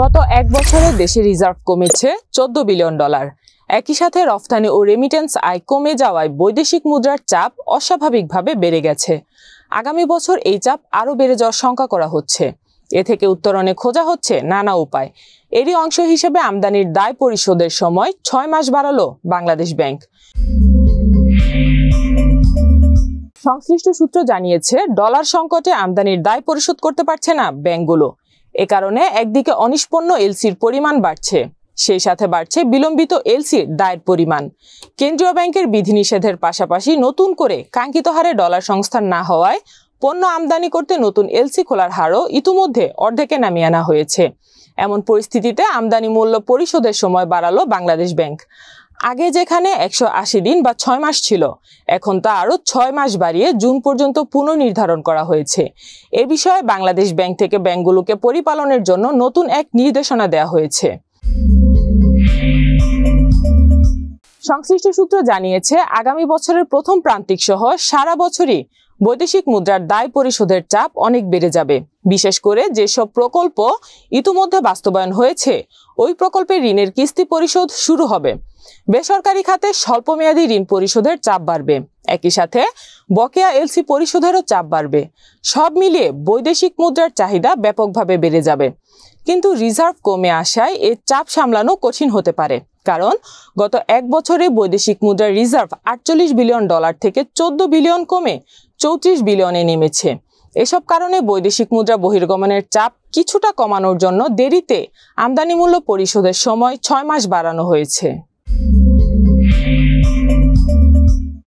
গত এক বছরে দেশে রিজার্ভ কমেছে চোদ্দ বিলিয়ন ডলার একই সাথে রফতানি ও রেমিটেন্স আয় কমে যাওয়ায় বৈদেশিক মুদ্রার চাপ অস্বাভাবিকভাবে বেড়ে গেছে আগামী বছর এই চাপ আরও বেড়ে যাওয়ার শঙ্কা করা হচ্ছে এ থেকে উত্তরণে খোঁজা হচ্ছে নানা উপায় এরই অংশ হিসেবে আমদানির দায় পরিশোধের সময় ছয় মাস বাড়ালো বাংলাদেশ ব্যাংক সংশ্লিষ্ট সূত্র জানিয়েছে ডলার সংকটে আমদানির দায় পরিশোধ করতে পারছে না ব্যাংকগুলো এ কারণে একদিকে অনিষ্পন্ন এলসির পরিমাণ বাড়ছে সেই সাথে বাড়ছে বিলম্বিত এলসির দায়ের পরিমাণ কেন্দ্রীয় ব্যাংকের বিধিনিষেধের পাশাপাশি নতুন করে কাঙ্ক্ষিত হারে ডলার সংস্থান না হওয়ায় পণ্য আমদানি করতে নতুন এলসি খোলার হারও ইতিমধ্যে অর্ধেকে নামিয়ে আনা হয়েছে এমন পরিস্থিতিতে আমদানি মূল্য পরিশোধের সময় বাড়ালো বাংলাদেশ ব্যাংক আগে যেখানে একশো দিন বা ছয় মাস ছিল এখন তা আরও ছয় মাস বাড়িয়ে জুন পর্যন্ত পুনর্নির্ধারণ করা হয়েছে এ বিষয়ে বাংলাদেশ ব্যাংক থেকে ব্যাংকগুলোকে পরিপালনের জন্য নতুন এক নির্দেশনা দেয়া হয়েছে সংশ্লিষ্ট সূত্র জানিয়েছে আগামী বছরের প্রথম প্রান্তিক সহ সারা বছরই বৈদেশিক মুদ্রার দায় পরিশোধের চাপ অনেক বেড়ে যাবে বিশেষ করে যেসব প্রকল্প ইতিমধ্যে বাস্তবায়ন হয়েছে ওই প্রকল্পে ঋণের কিস্তি পরিশোধ শুরু হবে বেসরকারি খাতে স্বল্পমেয়াদী ঋণ পরিশোধের চাপ বাড়বে একই সাথে বকেয়া এলসি পরিশোধেরও চাপ বাড়বে সব মিলিয়ে বৈদেশিক মুদ্রার চাহিদা ব্যাপকভাবে বেড়ে যাবে কিন্তু রিজার্ভ কমে আসায় এর চাপ সামলানো কঠিন হতে পারে কারণ গত এক বছরে বৈদেশিক মুদ্রার রিজার্ভ আটচল্লিশ বিলিয়ন ডলার থেকে চোদ্দ বিলিয়ন কমে চৌত্রিশ বিলিয়নে নেমেছে এসব কারণে বৈদেশিক মুদ্রা বহির্গমনের চাপ কিছুটা কমানোর জন্য দেরিতে আমদানিমূল্য পরিশোধের সময় ছয় মাস বাড়ানো হয়েছে